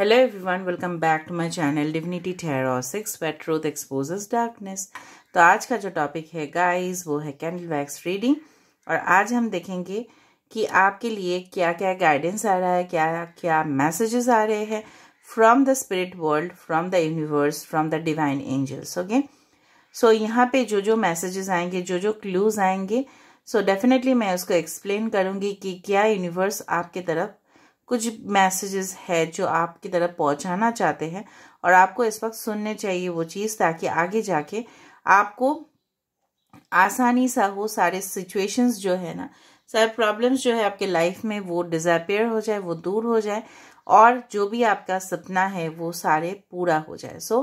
Hello everyone welcome back to my channel Divinity Tarot 6 where truth exposes तो आज का जो टॉपिक है गाइस वो है कैंडल वैक्स रीडिंग और आज हम देखेंगे कि आपके लिए क्या क्या गाइडेंस आ रहा है क्या क्या मैसेजेस आ रहे हैं from the spirit world from the universe from the divine angels okay so यहाँ पे जो जो मैसेजेस आएंगे जो जो क्लूज आएंगे सो so डेफिनेटली मैं उसको एक्सप्लेन करूँगी कि क्या यूनिवर्स आपके तरफ कुछ मैसेजेस है जो आपकी तरफ पहुंचाना चाहते हैं और आपको इस वक्त सुनने चाहिए वो चीज़ ताकि आगे जाके आपको आसानी सा हो सारे सिचुएशंस जो है ना सारे प्रॉब्लम्स जो है आपके लाइफ में वो डिज़ापेयर हो जाए वो दूर हो जाए और जो भी आपका सपना है वो सारे पूरा हो जाए so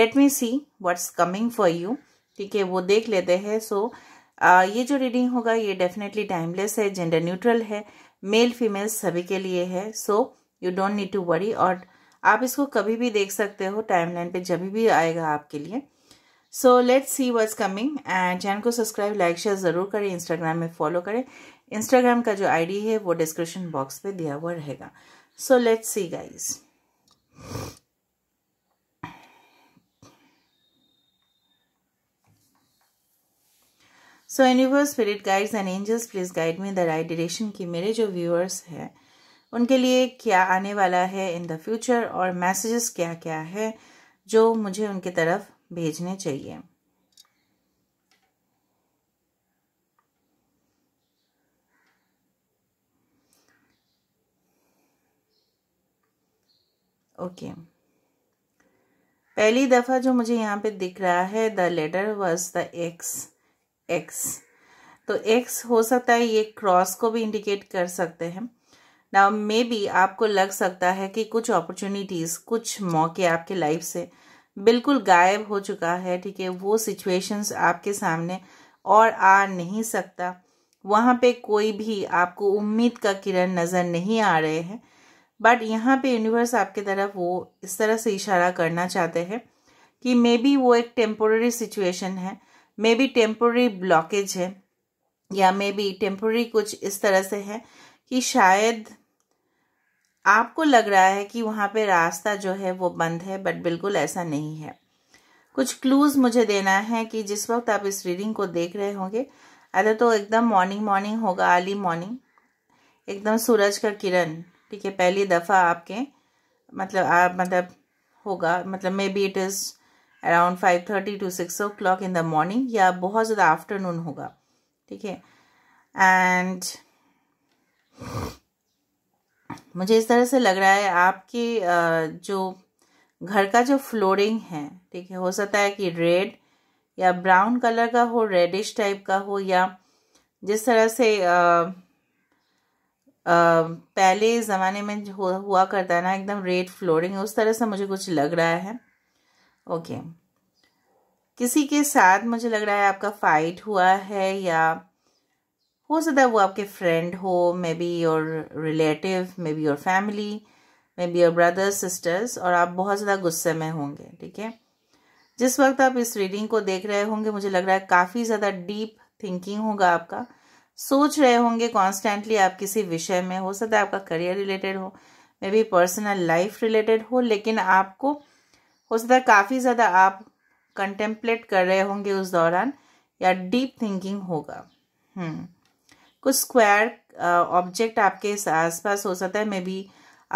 let me see what's coming for you ठीक है वो देख लेते हैं सो so, ये जो रीडिंग होगा ये डेफिनेटली टाइमलेस है जेंडर न्यूट्रल है मेल फीमेल सभी के लिए है so you don't need to worry और आप इसको कभी भी देख सकते हो टाइमलाइन पे जब भी आएगा आपके लिए so let see was coming and channel को सब्सक्राइब लाइक शेयर ज़रूर करें इंस्टाग्राम में फॉलो करें इंस्टाग्राम का जो आईडी है वो डिस्क्रिप्शन बॉक्स पे दिया हुआ रहेगा so let's see guys so universe spirit guides and angels please guide me the right direction की मेरे जो व्यूअर्स हैं उनके लिए क्या आने वाला है इन द फ्यूचर और मैसेजेस क्या क्या है जो मुझे उनके तरफ भेजने चाहिए ओके okay. पहली दफ़ा जो मुझे यहाँ पे दिख रहा है the letter was the X X तो एक्स हो सकता है ये क्रॉस को भी इंडिकेट कर सकते हैं ना मे बी आपको लग सकता है कि कुछ अपॉर्चुनिटीज़ कुछ मौके आपके लाइफ से बिल्कुल गायब हो चुका है ठीक है वो सिचुएशंस आपके सामने और आ नहीं सकता वहाँ पे कोई भी आपको उम्मीद का किरण नज़र नहीं आ रहे हैं बट यहाँ पे यूनिवर्स आपके तरफ वो इस तरह से इशारा करना चाहते हैं कि मे बी वो एक टेम्पोररी सिचुएशन है मे बी टेम्पोरी ब्लॉकेज है या मे बी टेम्पोरी कुछ इस तरह से है कि शायद आपको लग रहा है कि वहाँ पे रास्ता जो है वो बंद है बट बिल्कुल ऐसा नहीं है कुछ क्लूज मुझे देना है कि जिस वक्त आप इस रीडिंग को देख रहे होंगे अरे तो एकदम मॉर्निंग मॉर्निंग होगा अर्ली मॉर्निंग एकदम सूरज का किरण ठीक है पहली दफ़ा आपके मतलब आप मतलब होगा मतलब maybe it is around five thirty to six o'clock in the morning या बहुत ज़्यादा आफ्टरनून होगा ठीक है एंड मुझे इस तरह से लग रहा है आपके जो घर का जो फ्लोरिंग है ठीक है हो सकता है कि रेड या ब्राउन कलर का हो रेडिश टाइप का हो या जिस तरह से आ, आ, पहले ज़माने में हुआ करता है ना एकदम रेड फ्लोरिंग उस तरह से मुझे कुछ लग रहा है ओके किसी के साथ मुझे लग रहा है आपका फाइट हुआ है या हो सकता है वो आपके फ्रेंड हो maybe your relative maybe your family maybe your brothers sisters और आप बहुत ज़्यादा गुस्से में होंगे ठीक है जिस वक्त आप इस रीडिंग को देख रहे होंगे मुझे लग रहा है काफ़ी ज़्यादा डीप थिंकिंग होगा आपका सोच रहे होंगे कॉन्स्टेंटली आप किसी विषय में हो सकता है आपका करियर रिलेटेड हो maybe personal life related हो लेकिन आपको हो सकता है काफ़ी ज़्यादा आप कंटेम्पलेट कर रहे होंगे उस दौरान या डीप थिंकिंग होगा हम्म कुछ स्क्वायर ऑब्जेक्ट uh, आपके आसपास हो सकता है maybe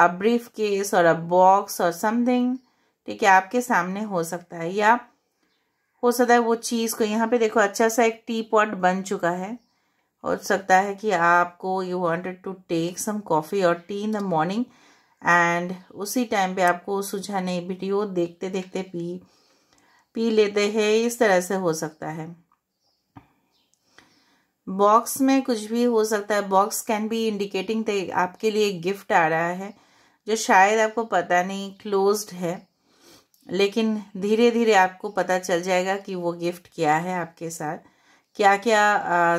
a briefcase और अ बॉक्स और समथिंग ठीक है आपके सामने हो सकता है या हो सकता है वो चीज़ को यहाँ पे देखो अच्छा सा एक टी पॉट बन चुका है हो सकता है कि आपको you wanted to take some coffee और tea in the morning and उसी टाइम पे आपको सुझाने वीडियो देखते देखते पी पी लेते हैं इस तरह से हो सकता है बॉक्स में कुछ भी हो सकता है बॉक्स कैन बी इंडिकेटिंग आपके लिए गिफ्ट आ रहा है जो शायद आपको पता नहीं क्लोज्ड है लेकिन धीरे धीरे आपको पता चल जाएगा कि वो गिफ्ट क्या है आपके साथ क्या क्या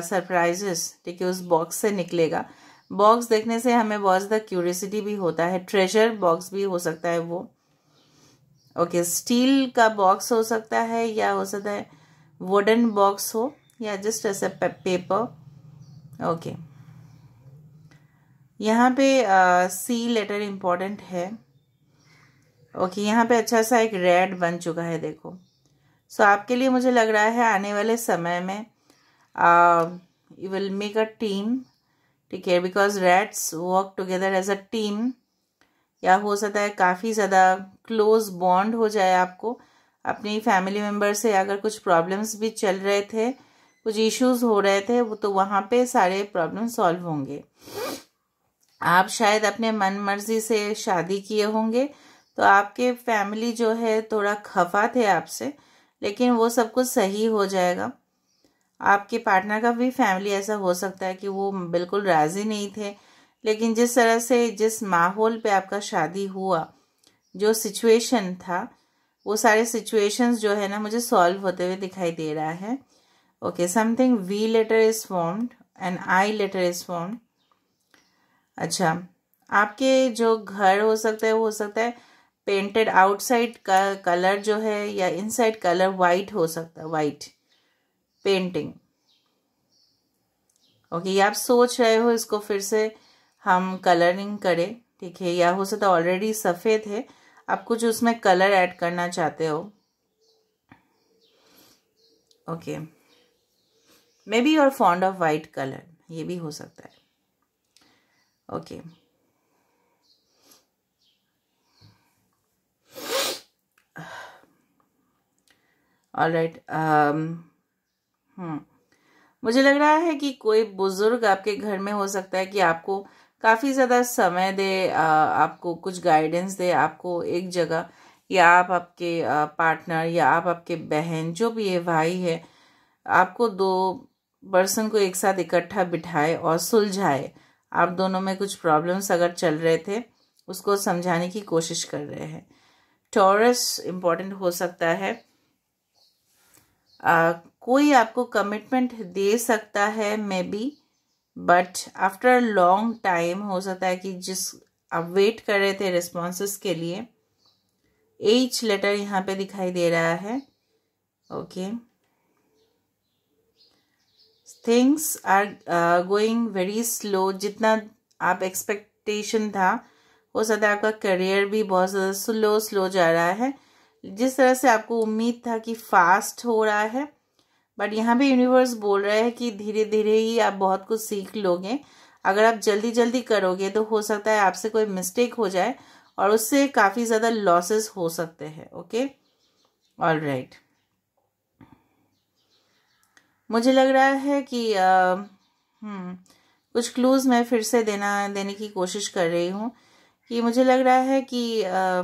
सरप्राइजेस ठीक है उस बॉक्स से निकलेगा बॉक्स देखने से हमें वॉज द क्यूरियसिटी भी होता है ट्रेजर बॉक्स भी हो सकता है वो ओके okay, स्टील का बॉक्स हो सकता है या हो सकता है वुडन बॉक्स हो या just as a paper okay यहाँ पे सी लेटर इम्पॉर्टेंट है ओके okay, यहाँ पे अच्छा सा एक रेड बन चुका है देखो सो so, आपके लिए मुझे लग रहा है आने वाले समय में you will make a team ठीक है because rats work together as a team या हो सकता है काफ़ी ज़्यादा क्लोज बॉन्ड हो जाए आपको अपनी फैमिली मेम्बर से अगर कुछ प्रॉब्लम्स भी चल रहे थे कुछ इश्यूज हो रहे थे वो तो वहाँ पे सारे प्रॉब्लम सॉल्व होंगे आप शायद अपने मन मर्जी से शादी किए होंगे तो आपके फैमिली जो है थोड़ा खफा थे आपसे लेकिन वो सब कुछ सही हो जाएगा आपके पार्टनर का भी फैमिली ऐसा हो सकता है कि वो बिल्कुल राज़ी नहीं थे लेकिन जिस तरह से जिस माहौल पे आपका शादी हुआ जो सिचुएशन था वो सारे सिचुएशंस जो है ना मुझे सॉल्व होते हुए दिखाई दे रहा है okay something V letter is formed and I letter is formed अच्छा आपके जो घर हो सकता है वो हो सकता है पेंटेड आउटसाइड का कलर जो है या इनसाइड कलर वाइट हो सकता है वाइट पेंटिंग ओके ये आप सोच रहे हो इसको फिर से हम कलरिंग करें ठीक है या हो सकता ऑलरेडी सफ़ेद है आप कुछ उसमें कलर ऐड करना चाहते हो ओके मे बी और फॉन्ड ऑफ वाइट कलर ये भी हो सकता है okay okay. all um hmm. मुझे लग रहा है कि कोई बुज़ुर्ग आपके घर में हो सकता है कि आपको काफ़ी ज़्यादा समय दे आपको कुछ गाइडेंस दे आपको एक जगह या आप आपके पार्टनर या आप आपके बहन जो भी है भाई है आपको दो पर्सन को एक साथ इकट्ठा बिठाए और सुलझाए आप दोनों में कुछ प्रॉब्लम्स अगर चल रहे थे उसको समझाने की कोशिश कर रहे हैं टॉरस इम्पॉर्टेंट हो सकता है आ, कोई आपको कमिटमेंट दे सकता है maybe but after long time हो सकता है कि जिस आप वेट कर रहे थे रिस्पॉन्स के लिए एच लेटर यहाँ पे दिखाई दे रहा है okay things are going very slow जितना आप एक्सपेक्टेशन था हो सकता है आपका करियर भी बहुत ज़्यादा स्लो स्लो जा रहा है जिस तरह से आपको उम्मीद था कि फास्ट हो रहा है बट यहाँ भी यूनिवर्स बोल रहा है कि धीरे धीरे ही आप बहुत कुछ सीख लोगे अगर आप जल्दी जल्दी करोगे तो हो सकता है आपसे कोई मिस्टेक हो जाए और उससे काफ़ी ज़्यादा लॉसेस हो सकते हैं ओके ऑल राइट मुझे लग रहा है कि आ, हम्म, कुछ क्लूज़ मैं फिर से देना देने की कोशिश कर रही हूँ कि मुझे लग रहा है कि ah,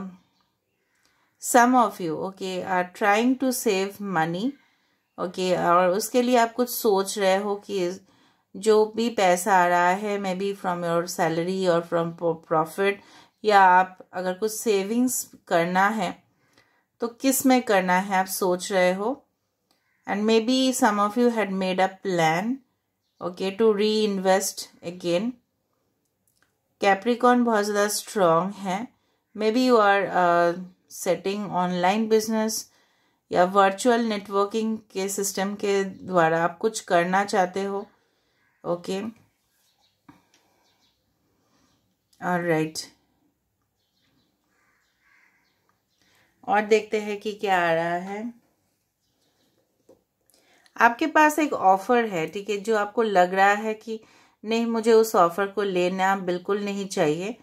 some of you okay are trying to save money okay और उसके लिए आप कुछ सोच रहे हो कि जो भी पैसा आ रहा है maybe from your salary और फ्रॉम प्रॉफिट या आप अगर कुछ सेविंग्स करना है तो किस में करना है आप सोच रहे हो and maybe some of you had made a plan okay to reinvest again Capricorn बहुत ज़्यादा स्ट्रांग है maybe you are setting online business या वर्चुअल नेटवर्किंग के सिस्टम के द्वारा आप कुछ करना चाहते हो ओके और राइट और देखते हैं कि क्या आ रहा है आपके पास एक ऑफ़र है ठीक है जो आपको लग रहा है कि नहीं मुझे उस ऑफ़र को लेना बिल्कुल नहीं चाहिए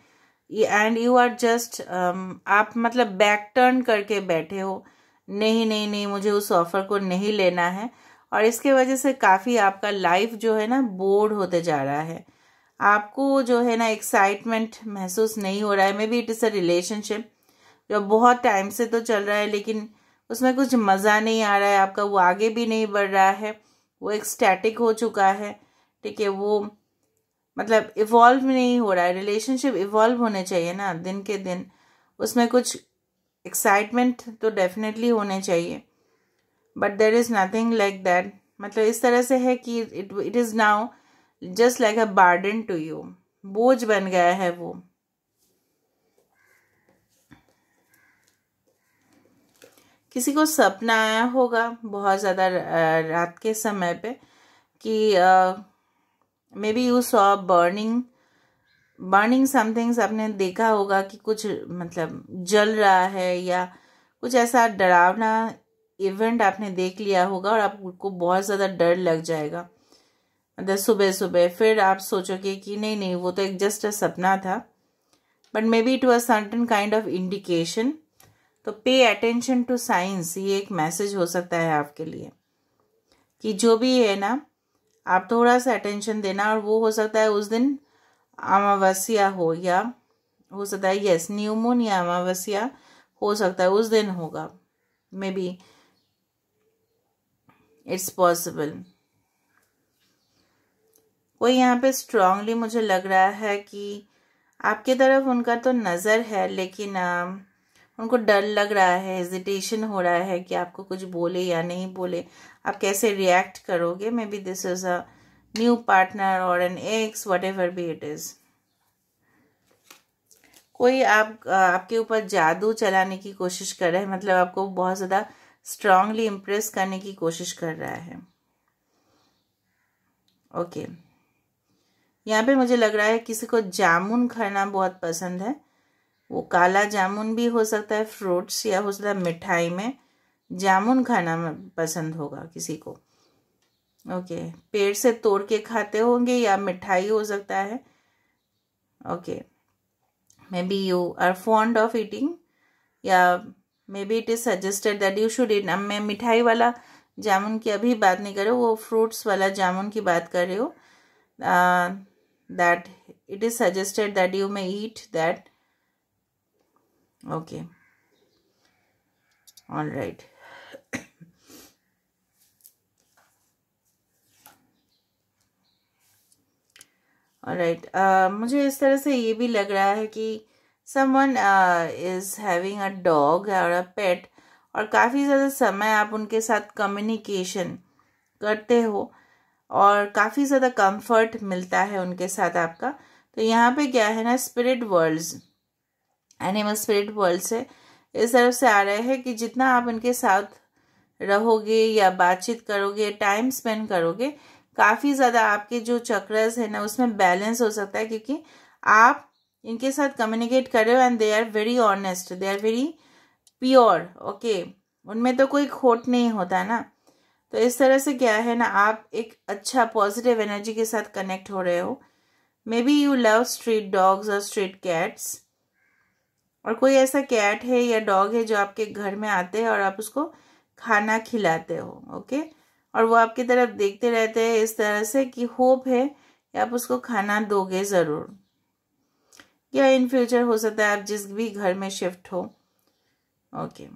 एंड यू आर जस्ट आप मतलब बैक टर्न करके बैठे हो नहीं नहीं नहीं मुझे उस ऑफ़र को नहीं लेना है और इसके वजह से काफ़ी आपका लाइफ जो है ना बोर्ड होते जा रहा है आपको जो है ना एक्साइटमेंट महसूस नहीं हो रहा है maybe it is a relationship जो बहुत टाइम से तो चल रहा है लेकिन उसमें कुछ मज़ा नहीं आ रहा है आपका वो आगे भी नहीं बढ़ रहा है वो एक स्टैटिक हो चुका है ठीक है वो मतलब इवॉल्व नहीं हो रहा है रिलेशनशिप इवॉल्व होने चाहिए ना दिन के दिन उसमें कुछ एक्साइटमेंट तो डेफिनेटली होने चाहिए but there is nothing like that मतलब इस तरह से है कि it it is now just like a burden to you बोझ बन गया है वो किसी को सपना आया होगा बहुत ज़्यादा रात के समय पे कि maybe you saw burning somethings आपने देखा होगा कि कुछ मतलब जल रहा है या कुछ ऐसा डरावना इवेंट आपने देख लिया होगा और आपको बहुत ज़्यादा डर लग जाएगा मतलब सुबह सुबह फिर आप सोचोगे कि नहीं नहीं वो तो एक जस्ट अ सपना था but maybe it was certain kind of indication तो पे अटेंशन टू साइंस ये एक मैसेज हो सकता है आपके लिए कि जो भी है ना आप थोड़ा सा अटेंशन देना और वो हो सकता है उस दिन अमावस्या हो या हो सकता है यस न्यूमून या अमावस्या हो सकता है उस दिन होगा मे बी इट्स पॉसिबल कोई यहाँ पे स्ट्रांगली मुझे लग रहा है कि आपकी तरफ उनका तो नज़र है लेकिन um, उनको डर लग रहा है हेजिटेशन हो रहा है कि आपको कुछ बोले या नहीं बोले आप कैसे रिएक्ट करोगे maybe this is a new partner और an ex whatever be it is कोई आप आपके ऊपर जादू चलाने की कोशिश कर रहा है मतलब आपको बहुत ज़्यादा स्ट्रांगली इम्प्रेस करने की कोशिश कर रहा है ओके okay. यहाँ पे मुझे लग रहा है किसी को जामुन खाना बहुत पसंद है वो काला जामुन भी हो सकता है फ्रूट्स या हो सकता है मिठाई में जामुन खाना पसंद होगा किसी को ओके पेड़ से तोड़ के खाते होंगे या मिठाई हो सकता है okay maybe you are fond of eating या maybe it is suggested that you should eat अब मैं मिठाई वाला जामुन की अभी बात नहीं कर रही हूँ वो फ्रूट्स वाला जामुन की बात कर रहे हो that it is suggested that you may eat that okay all right right right. uh, मुझे इस तरह से ये भी लग रहा है कि someone is having a dog और अ पेट और काफ़ी ज़्यादा समय आप उनके साथ कम्युनिकेशन करते हो और काफ़ी ज़्यादा कंफर्ट मिलता है उनके साथ आपका तो यहाँ पे क्या है ना spirit worlds animal spirit world से इस तरफ से आ रहे हैं कि जितना आप इनके साथ रहोगे या बातचीत करोगे टाइम स्पेंड करोगे काफ़ी ज़्यादा आपके जो चक्रस है ना उसमें बैलेंस हो सकता है क्योंकि आप इनके साथ कम्युनिकेट कर रहे हो and they are very honest they are very pure okay उनमें तो कोई खोट नहीं होता ना तो इस तरह से क्या है ना आप एक अच्छा पॉजिटिव एनर्जी के साथ कनेक्ट हो रहे हो maybe you love street dogs और स्ट्रीट कैट्स और कोई ऐसा कैट है या डॉग है जो आपके घर में आते हैं और आप उसको खाना खिलाते हो ओके और वो आपकी तरफ देखते रहते हैं इस तरह से कि होप है कि आप उसको खाना दोगे ज़रूर या इन फ्यूचर हो सकता है आप जिस भी घर में शिफ्ट हो ओके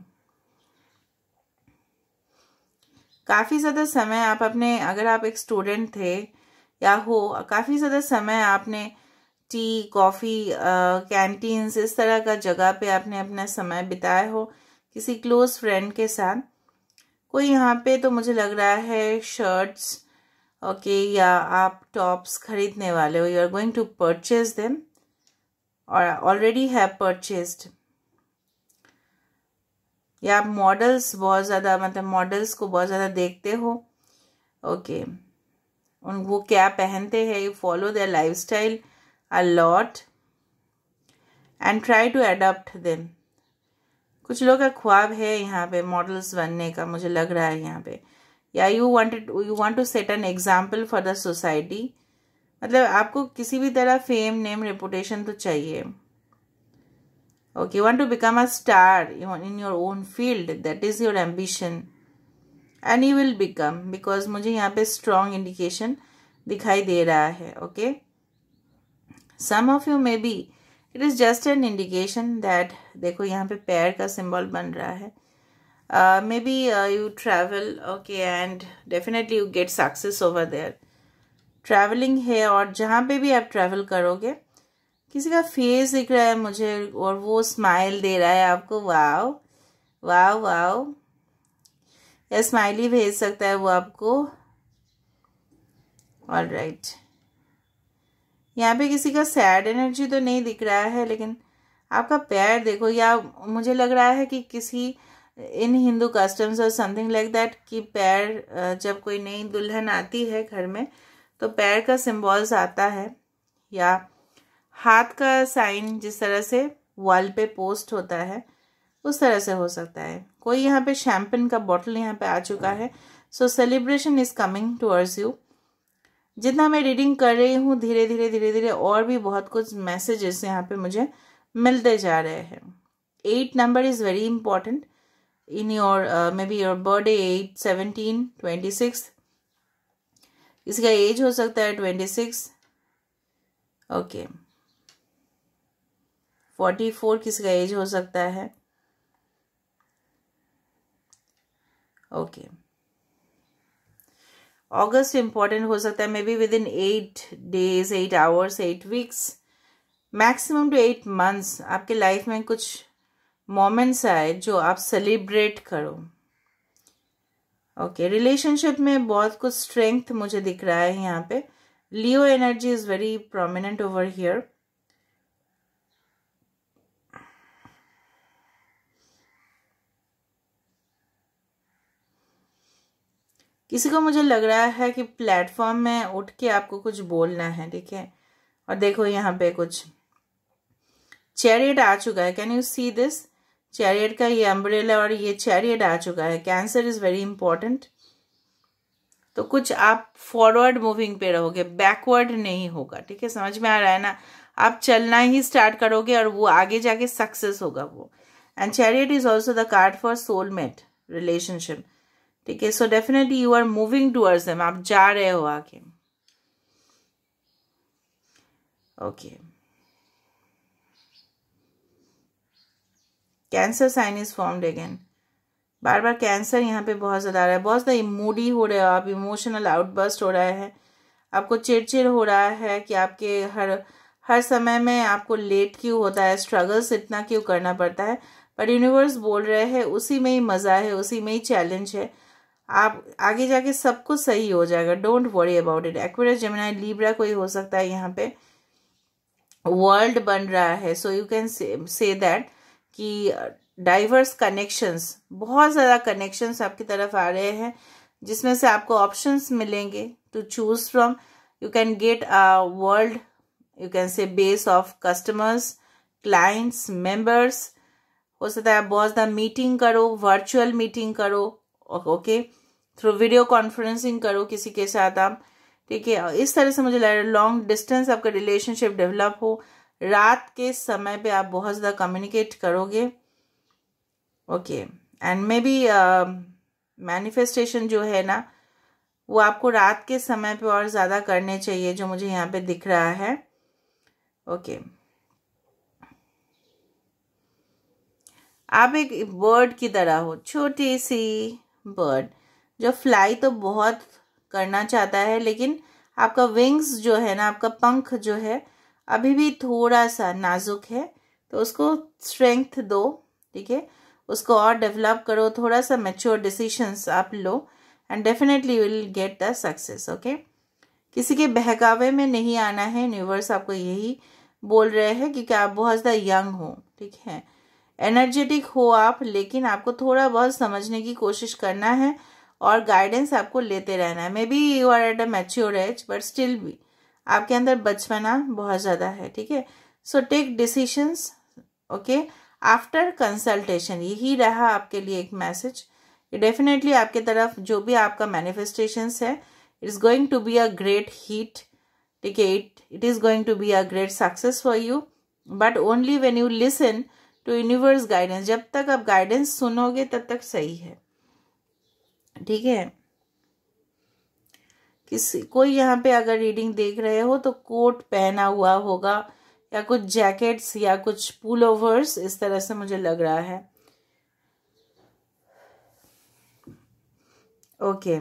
काफ़ी ज़्यादा समय आप अपने अगर आप एक स्टूडेंट थे या हो काफ़ी ज़्यादा समय आपने टी कॉफ़ी कैंटीन्स इस तरह का जगह पे आपने अपना समय बिताया हो किसी क्लोज़ फ्रेंड के साथ कोई यहाँ पे तो मुझे लग रहा है शर्ट्स ओके okay, या आप टॉप्स खरीदने वाले हो you are going to purchase them और ऑलरेडी हैव परचेस्ड या आप मॉडल्स बहुत ज़्यादा मतलब मॉडल्स को बहुत ज़्यादा देखते हो ओके okay. उन वो क्या पहनते हैं you follow their lifestyle a lot and try to adopt them. कुछ लोग का ख्वाब है यहाँ पे मॉडल्स बनने का मुझे लग रहा है यहाँ पे या you wanted you want to set an example for the society मतलब आपको किसी भी तरह फेम नेम रेपुटेशन तो चाहिए okay you want to become a star in your own field that is your ambition and you will become because मुझे यहाँ पे स्ट्रॉन्ग इंडिकेशन दिखाई दे रहा है okay okay? Some of you maybe it is just an indication that देखो यहाँ पे पैर का सिंबल बन रहा है maybe you travel okay and definitely you get success over there travelling है और जहाँ पे भी आप ट्रैवल करोगे किसी का फेस दिख रहा है मुझे और वो स्माइल दे रहा है आपको वाओ वाओ वाओ या स्माइली भेज सकता है वो आपको ऑल राइट right. यहाँ पे किसी का सैड एनर्जी तो नहीं दिख रहा है लेकिन आपका पैर देखो या मुझे लग रहा है कि किसी इन हिंदू कस्टम्स और समथिंग लाइक दैट कि पैर जब कोई नई दुल्हन आती है घर में तो पैर का सिंबल्स आता है या हाथ का साइन जिस तरह से वॉल पे पोस्ट होता है उस तरह से हो सकता है कोई यहाँ पे शैम्पिन का बॉटल यहाँ पे आ चुका है so celebration is coming towards you जितना मैं रीडिंग कर रही हूँ धीरे धीरे धीरे धीरे और भी बहुत कुछ मैसेजेस यहाँ पे मुझे मिलते जा रहे हैं eight number is very important in your maybe your birthday eight seventeen twenty six इसका एज हो सकता है twenty six okay forty four किसी का एज हो सकता है ओके okay. अगस्त इम्पॉर्टेंट हो सकता है maybe within eight days eight hours eight weeks maximum to eight months आपके लाइफ में कुछ मोमेंट्स आए जो आप सेलिब्रेट करो ओके okay, रिलेशनशिप में बहुत कुछ स्ट्रेंथ मुझे दिख रहा है यहाँ पे Leo energy is very prominent over here किसी को मुझे लग रहा है कि प्लेटफॉर्म में उठ के आपको कुछ बोलना है ठीक है और देखो यहाँ पे कुछ चैरियट आ चुका है can you see this chariot का ये अम्ब्रेला और ये चैरियट आ चुका है कैंसर इज वेरी इंपॉर्टेंट तो कुछ आप फॉरवर्ड मूविंग पे रहोगे बैकवर्ड नहीं होगा ठीक है समझ में आ रहा है ना आप चलना ही स्टार्ट करोगे और वो आगे जाके सक्सेस होगा वो and chariot is also the card for soulmate relationship ठीक है so definitely you are moving towards them आप जा रहे हो आगे okay Cancer sign is formed again बार बार कैंसर यहाँ पे बहुत ज़्यादा आ रहा है बहुत ज़्यादा मूडी हो रहे हो आप इमोशनल आउटबर्स्ट हो रहा है आपको चिड़चिड़ हो रहा है कि आपके हर हर समय में आपको लेट क्यों होता है स्ट्रगल्स इतना क्यों करना पड़ता है पर यूनिवर्स बोल रहे हैं उसी में ही मज़ा है उसी में ही चैलेंज है आप आगे जाके सब कुछ सही हो जाएगा don't worry about it Aquarius Gemini Libra कोई हो सकता है यहाँ पे वर्ल्ड बन रहा है so you can say that कि डाइवर्स uh, कनेक्शंस बहुत ज़्यादा कनेक्शंस आपकी तरफ आ रहे हैं जिसमें से आपको ऑप्शंस मिलेंगे to choose from you can get a world you can say base of customers clients members हो सकता है आप बहुत ज़्यादा मीटिंग करो वर्चुअल मीटिंग करो okay okay? Through video conferencing करो किसी के साथ आप ठीक है इस तरह से मुझे लग रहा है लॉन्ग डिस्टेंस आपका रिलेशनशिप डेवलप हो रात के समय पे आप बहुत ज़्यादा कम्युनिकेट करोगे okay and maybe manifestation जो है ना वो आपको रात के समय पे और ज़्यादा करने चाहिए जो मुझे यहाँ पे दिख रहा है ओके okay. आप एक बर्ड की तरह हो छोटी सी बर्ड जो फ्लाई तो बहुत करना चाहता है लेकिन आपका विंग्स जो है ना आपका पंख जो है अभी भी थोड़ा सा नाजुक है तो उसको स्ट्रेंथ दो ठीक है उसको और डेवलप करो थोड़ा सा मेच्योर डिसीशंस आप लो and definitely will get the success okay किसी के बहकावे में नहीं आना है यूनिवर्स आपको यही बोल रहे हैं क्योंकि आप बहुत ज़्यादा यंग हो ठीक है एनर्जेटिक हो आप लेकिन आपको थोड़ा बहुत समझने की कोशिश करना है और गाइडेंस आपको लेते रहना है maybe you are at a mature age but still भी आपके अंदर बचपना बहुत ज़्यादा है ठीक है so take decisions okay after consultation यही रहा आपके लिए एक मैसेज डेफिनेटली आपके तरफ जो भी आपका मैनिफेस्टेशंस है it's going to be a great hit ठीक है it it is going to be a great success for you but only when you listen to universe guidance जब तक आप गाइडेंस सुनोगे तब तक सही है ठीक है किसी कोई यहाँ पे अगर रीडिंग देख रहे हो तो कोट पहना हुआ होगा या कुछ जैकेट्स या कुछ पुल ओवर्स इस तरह से मुझे लग रहा है okay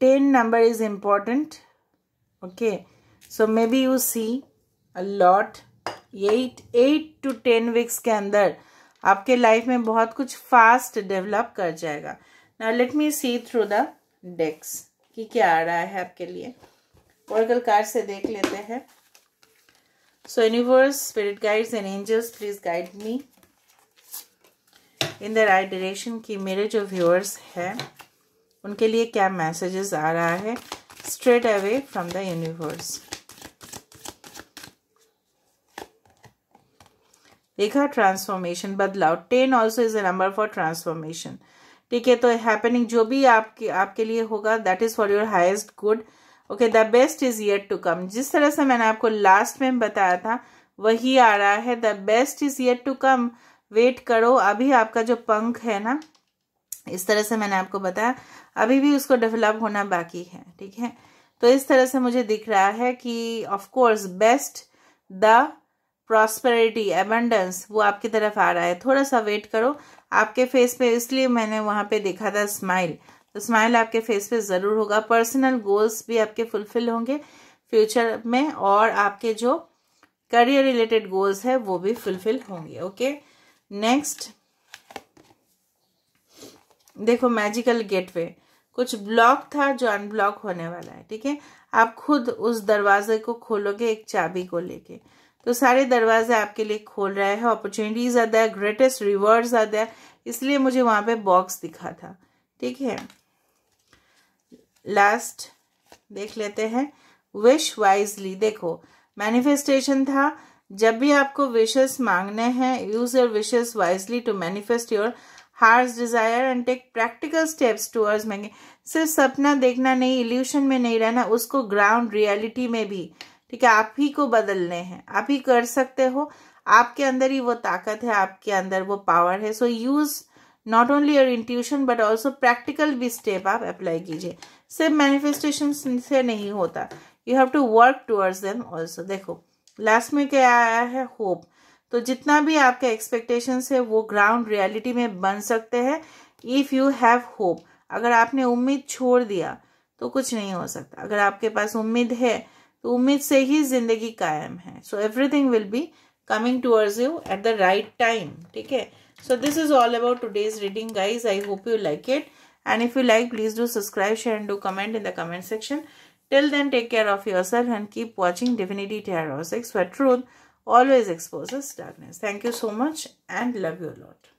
ten number is important okay so maybe you see a lot eight eight to ten weeks के अंदर आपके लाइफ में बहुत कुछ फास्ट डेवलप कर जाएगा ना let me see through the decks कि क्या आ रहा है आपके लिए ओरगल कार्ड से देख लेते हैं so universe spirit guides and angels please guide me in the right direction कि मेरे जो व्यूअर्स हैं उनके लिए क्या मैसेजेस आ रहा है straight away from the universe देखा ट्रांसफॉर्मेशन बदलाव ten also is a number for transformation ठीक है तो हैपनिंग जो भी आपके आपके लिए होगा that is for your highest good okay the best is yet to come जिस तरह से मैंने आपको लास्ट में बताया था वही आ रहा है the best is yet to come wait करो अभी आपका जो पंख है ना इस तरह से मैंने आपको बताया अभी भी उसको डेवलप होना बाकी है ठीक है तो इस तरह से मुझे दिख रहा है कि of course best the prosperity abundance वो आपकी तरफ आ रहा है थोड़ा सा वेट करो आपके फेस पे इसलिए मैंने वहाँ पे देखा था स्माइल तो स्माइल आपके फेस पे ज़रूर होगा पर्सनल गोल्स भी आपके फुलफिल होंगे फ्यूचर में और आपके जो करियर रिलेटेड गोल्स है वो भी फुलफिल होंगे ओके नेक्स्ट देखो मैजिकल गेटवे कुछ ब्लॉक था जो अनब्लॉक होने वाला है ठीक है आप खुद उस दरवाजे को खोलोगे एक चाबी को लेके तो सारे दरवाजे आपके लिए खोल रहा है अपॉर्चुनिटीज़ आता है ग्रेटेस्ट रिवर्स आता है इसलिए मुझे वहां पे बॉक्स दिखा था ठीक है लास्ट देख लेते हैं विश वाइजली देखो मैनिफेस्टेशन था जब भी आपको विशेस मांगने हैं use your wishes wisely to manifest your heart's desire and take practical steps towards मैंगे सिर्फ सपना देखना नहीं इल्यूशन में नहीं रहना उसको ग्राउंड रियलिटी में भी ठीक है आप ही को बदलने हैं आप ही कर सकते हो आपके अंदर ही वो ताकत है आपके अंदर वो पावर है so use not only your intuition but also practical भी स्टेप आप अप्लाई कीजिए सिर्फ मैनिफेस्टेशन से नहीं होता you have to work towards them also देखो लास्ट में क्या आया है होप तो जितना भी आपके एक्सपेक्टेशन है वो ग्राउंड रियलिटी में बन सकते हैं इफ़ यू हैव होप अगर आपने उम्मीद छोड़ दिया तो कुछ नहीं हो सकता अगर आपके पास उम्मीद है तो उम्मीद से ही जिंदगी कायम है so everything will be coming towards you at the right time ठीक है so this is all about today's reading guys I hope you like it and if you like please do subscribe share and do comment in the comment section till then take care of your self and keep watching definitely tear of six truth always expose darkness thank you so much and love you lot